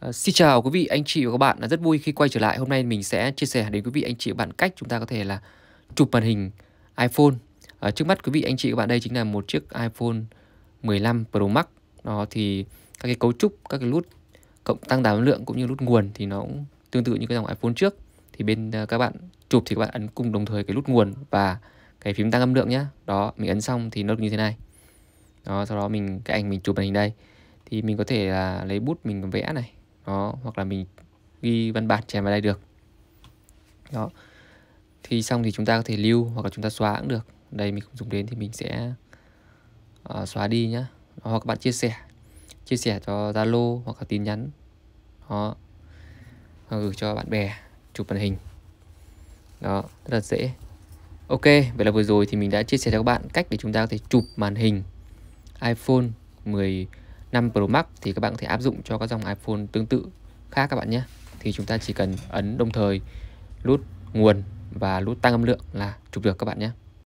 Ờ, xin chào quý vị anh chị và các bạn rất vui khi quay trở lại hôm nay mình sẽ chia sẻ đến quý vị anh chị và bạn cách chúng ta có thể là chụp màn hình iPhone uh, trước mắt quý vị anh chị và bạn đây chính là một chiếc iPhone 15 Pro Max nó thì các cái cấu trúc các cái nút cộng tăng đàm lượng cũng như nút nguồn thì nó cũng tương tự như cái dòng iPhone trước thì bên ờ, các bạn chụp thì các bạn ấn cùng đồng thời cái nút nguồn và cái phím tăng âm lượng nhé. đó mình ấn xong thì nó như thế này đó sau đó mình cái ảnh mình chụp màn hình đây thì mình có thể là lấy bút mình vẽ này đó hoặc là mình ghi văn bản chèn vào đây được đó thì xong thì chúng ta có thể lưu hoặc là chúng ta xóa cũng được đây mình không dùng đến thì mình sẽ uh, xóa đi nhá đó, hoặc các bạn chia sẻ chia sẻ cho zalo hoặc là tin nhắn đó hoặc gửi cho bạn bè chụp màn hình đó rất là dễ ok vậy là vừa rồi thì mình đã chia sẻ cho các bạn cách để chúng ta có thể chụp màn hình iphone 10 5 Pro Max thì các bạn có thể áp dụng cho các dòng iPhone tương tự khác các bạn nhé thì chúng ta chỉ cần ấn đồng thời nút nguồn và nút tăng âm lượng là chụp được các bạn nhé